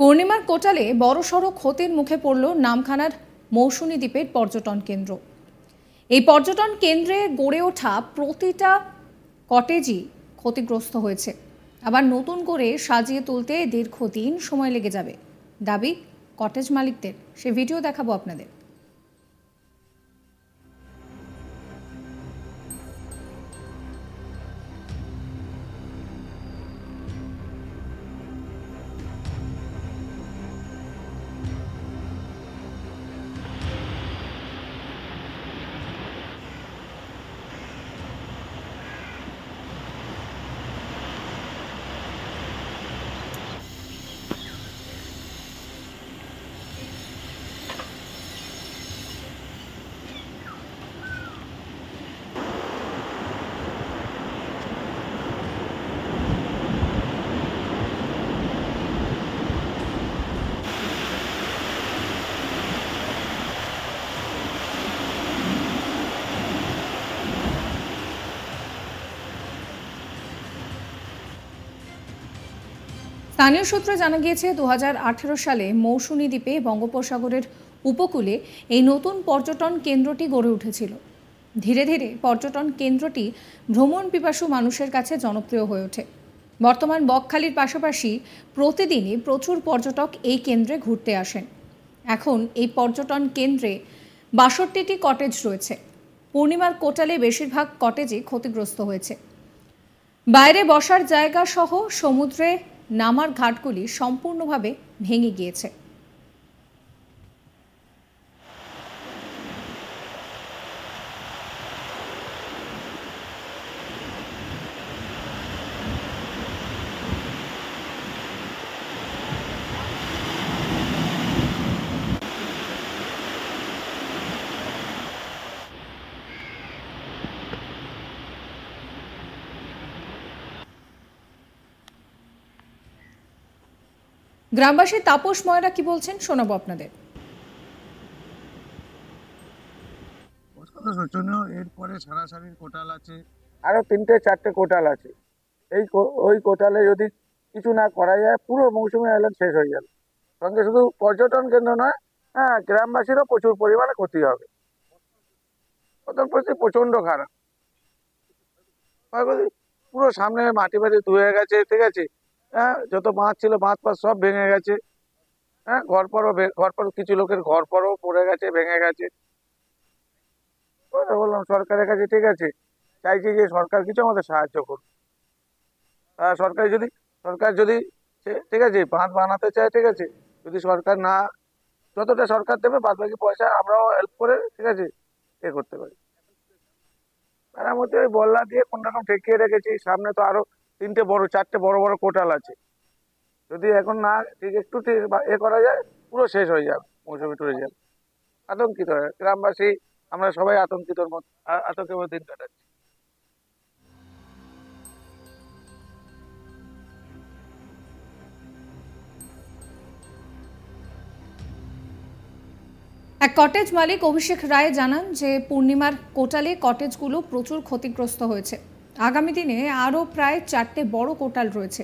পূর্ণিমার কোটালে বড়সড় ক্ষতির মুখে পড়ল নামখানার মৌসুমী দ্বীপের পর্যটন কেন্দ্র এই পর্যটন কেন্দ্রে গড়ে ওঠা প্রতিটা কটেজই ক্ষতিগ্রস্ত হয়েছে আবার নতুন করে সাজিয়ে তুলতে দীর্ঘদিন সময় লেগে যাবে দাবি কটেজ মালিকদের সে ভিডিও দেখাবো আপনাদের স্থানীয় সূত্রে জানা গিয়েছে দু সালে মৌসুমী দ্বীপে বঙ্গোপসাগরের উপকূলে এই নতুন পর্যটন কেন্দ্রটি গড়ে উঠেছিল ধীরে ধীরে পর্যটন কেন্দ্রটি ভ্রমণ পিপাসু মানুষের কাছে জনপ্রিয় হয়ে ওঠে বর্তমান বকখালির পাশাপাশি প্রতিদিনই প্রচুর পর্যটক এই কেন্দ্রে ঘুরতে আসেন এখন এই পর্যটন কেন্দ্রে বাষট্টিটি কটেজ রয়েছে পূর্ণিমার কোটালে বেশিরভাগ কটেজই ক্ষতিগ্রস্ত হয়েছে বাইরে বসার জায়গা সহ সমুদ্রে নামার ঘাটগুলি সম্পূর্ণভাবে ভেঙে গিয়েছে গ্রামবাসী তাপস ময়রা কি বলছেন শোনাবো আপনাদের এরপরে সারাসারির কোটাল আছে আরো তিনটে চারটে কোটাল আছে এই ওই কোটালে যদি কিছু না করা যায় পুরো মৌসুমি আইল্যান্ড শেষ হয়ে যাবে সঙ্গে শুধু পর্যটন কেন্দ্র নয় হ্যাঁ গ্রামবাসীরও প্রচুর পরিমাণে ক্ষতি হবে ওদের পরিস্থিতি প্রচণ্ড খারাপ পুরো সামনে মাটি মাটি ধুয়ে গেছে ঠিক আছে হ্যাঁ যত বাঁধ ছিল বাঁধ পাঁচ সব ভেঙে গেছে হ্যাঁ ঘর পরও ঘর পর কিছু লোকের ঘর পরও পড়ে গেছে ভেঙে গেছে বললাম সরকারের কাছে ঠিক আছে চাইছি যে সরকার কিছু আমাদের সাহায্য করুক সরকার যদি সরকার যদি ঠিক আছে বাঁধ বানাতে চায় ঠিক আছে যদি সরকার না যতটা সরকার দেবে বাদ বাকি পয়সা আমরাও হেল্প করে ঠিক আছে এ করতে পারি তার মধ্যে ওই বল্লা দিয়ে রকম ঠেকিয়ে রেখেছি সামনে তো আরও তিনটে বড় চারটে বড় বড় কোটাল আছে যদি এখন না ঠিক একটু এ করা যায় পুরো শেষ হয়ে যাবে মৌসুমি ট্যুরিজম আতঙ্কিত গ্রামবাসী আমরা সবাই আতঙ্কিত আতঙ্কের মধ্যে দিন কাটাচ্ছি এক কটেজ মালিক অভিষেক রায় জানান যে পূর্ণিমার কোটালে কটেজগুলো প্রচুর ক্ষতিগ্রস্ত হয়েছে আগামী দিনে আরও প্রায় চারটে বড় কোটাল রয়েছে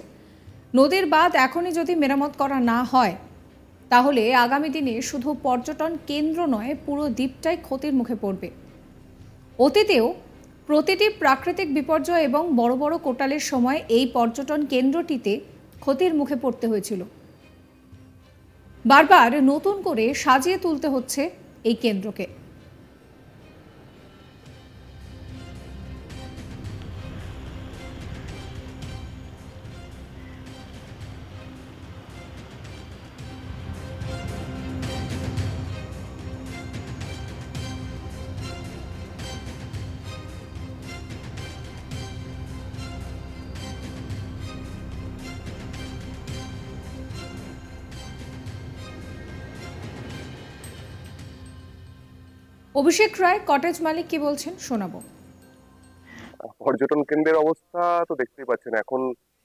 নদীর বাঁধ এখনই যদি মেরামত করা না হয় তাহলে আগামী দিনে শুধু পর্যটন কেন্দ্র নয় পুরো দ্বীপটাই ক্ষতির মুখে পড়বে অতীতেও প্রতিটি প্রাকৃতিক বিপর্যয় এবং বড় বড় কোটালের সময় এই পর্যটন কেন্দ্রটিতে ক্ষতির মুখে পড়তে হয়েছিল বারবার নতুন করে সাজিয়ে তুলতে হচ্ছে এই কেন্দ্রকে অভিষেক রায় কটেজ মালিক কি বলছেন শোনাবো পর্যটন কেন্দ্রের অবস্থা তো দেখতেই পাচ্ছেন এখন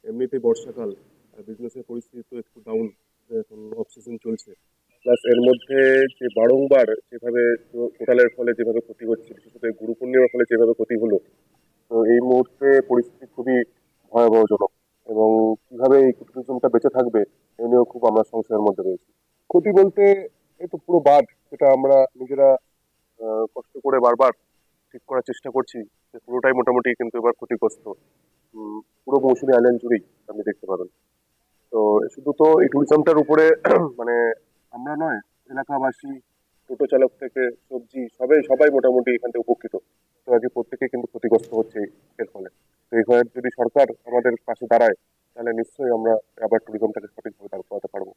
এমনিতেই বর্ষাকাল বিজনেসের পরিস্থিতি তো একটু ডাউন এখন অফ সিজন চলছে প্লাস এর মধ্যে যে বারংবার যেভাবে কোটালের ফলে যেভাবে ক্ষতি হচ্ছে বিশেষ করে গুরু পূর্ণিমার ফলে যেভাবে ক্ষতি হলো তো এই মুহূর্তে পরিস্থিতি খুবই ভয়াবহজনক এবং কিভাবে এই ট্যুরিজমটা বেঁচে থাকবে এ নিয়েও খুব আমরা সংশয়ের মধ্যে রয়েছি ক্ষতি বলতে এ তো পুরো বাদ যেটা আমরা নিজেরা কষ্ট করে বারবার ঠিক করার চেষ্টা করছি যে পুরোটাই মোটামুটি কিন্তু এবার ক্ষতিগ্রস্ত পুরো মৌসুমি আইল্যান্ড জুড়েই আপনি দেখতে পাবেন তো শুধু তো এই ট্যুরিজমটার উপরে মানে আমরা নয় এলাকাবাসী টোটো চালক থেকে সবজি সবাই সবাই মোটামুটি এখান থেকে উপকৃত তো আগে প্রত্যেকে কিন্তু ক্ষতিগ্রস্ত হচ্ছে এর ফলে তো এখানে যদি সরকার আমাদের পাশে দাঁড়ায় তাহলে নিশ্চয়ই আমরা আবার ট্যুরিজমটাকে সঠিকভাবে দাঁড় করাতে পারবো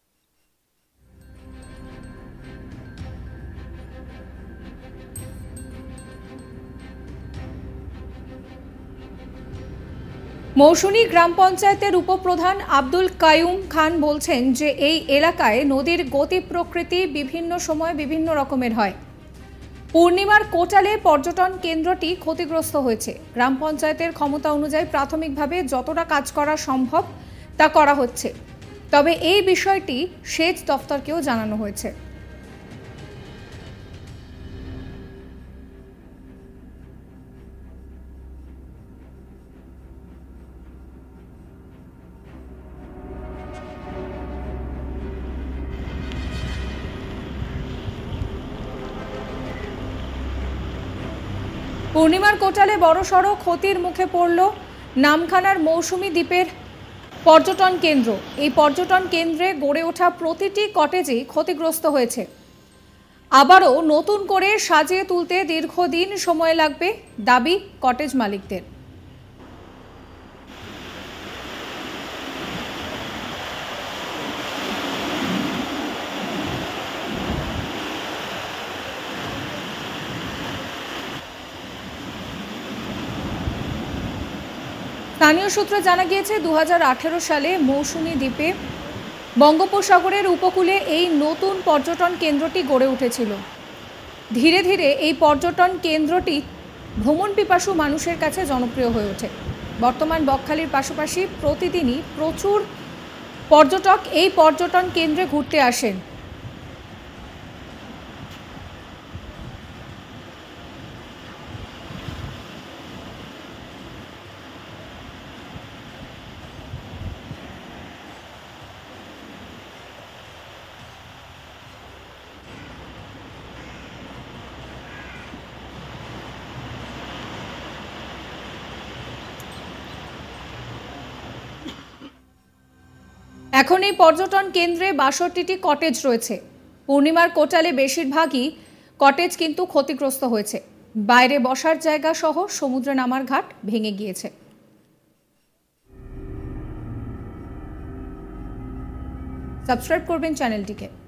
মৌসুমী গ্রাম পঞ্চায়েতের উপপ্রধান আব্দুল কায়ুম খান বলছেন যে এই এলাকায় নদীর গতি প্রকৃতি বিভিন্ন সময় বিভিন্ন রকমের হয় পূর্ণিমার কোটালে পর্যটন কেন্দ্রটি ক্ষতিগ্রস্ত হয়েছে গ্রাম পঞ্চায়েতের ক্ষমতা অনুযায়ী প্রাথমিকভাবে যতটা কাজ করা সম্ভব তা করা হচ্ছে তবে এই বিষয়টি সেচ দফতরকেও জানানো হয়েছে পূর্ণিমার কোটালে বড়সড় ক্ষতির মুখে পড়ল নামখানার মৌসুমি দ্বীপের পর্যটন কেন্দ্র এই পর্যটন কেন্দ্রে গড়ে ওঠা প্রতিটি কটেজই ক্ষতিগ্রস্ত হয়েছে আবারও নতুন করে সাজিয়ে তুলতে দীর্ঘদিন সময় লাগবে দাবি কটেজ মালিকদের স্থানীয় সূত্রে জানা গিয়েছে দু সালে মৌসুমী দ্বীপে বঙ্গোপসাগরের উপকূলে এই নতুন পর্যটন কেন্দ্রটি গড়ে উঠেছিল ধীরে ধীরে এই পর্যটন কেন্দ্রটি ভ্রমণ পিপাসু মানুষের কাছে জনপ্রিয় হয়ে ওঠে বর্তমান বকখালির পাশাপাশি প্রতিদিনই প্রচুর পর্যটক এই পর্যটন কেন্দ্রে ঘুরতে আসেন এখন এই পর্যটন কেন্দ্রে বাষট্টিটি কটেজ রয়েছে পূর্ণিমার কোটালে বেশিরভাগই কটেজ কিন্তু ক্ষতিগ্রস্ত হয়েছে বাইরে বসার জায়গা সহ সমুদ্রে নামার ঘাট ভেঙে গিয়েছে সাবস্ক্রাইব করবেন চ্যানেলটিকে